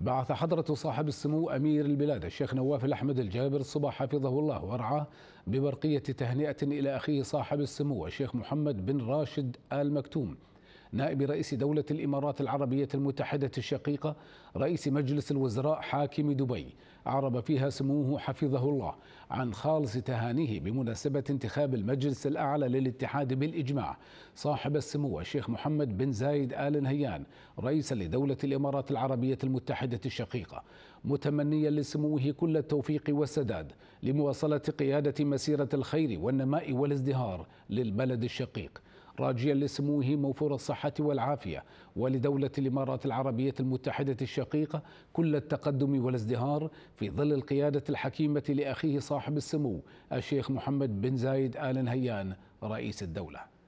بعث حضرة صاحب السمو أمير البلاد الشيخ نواف الأحمد الجابر الصباح حفظه الله ورعاه ببرقية تهنئة إلى أخيه صاحب السمو الشيخ محمد بن راشد آل مكتوم نائب رئيس دولة الإمارات العربية المتحدة الشقيقة رئيس مجلس الوزراء حاكم دبي عرب فيها سموه حفظه الله عن خالص تهانيه بمناسبة انتخاب المجلس الأعلى للاتحاد بالإجماع صاحب السمو الشيخ محمد بن زايد آل نهيان رئيسا لدولة الإمارات العربية المتحدة الشقيقة متمنيا لسموه كل التوفيق والسداد لمواصلة قيادة مسيرة الخير والنماء والازدهار للبلد الشقيق راجيا لسموه موفور الصحة والعافية ولدولة الإمارات العربية المتحدة الشقيقة كل التقدم والازدهار في ظل القيادة الحكيمة لأخيه صاحب السمو الشيخ محمد بن زايد آل نهيان رئيس الدولة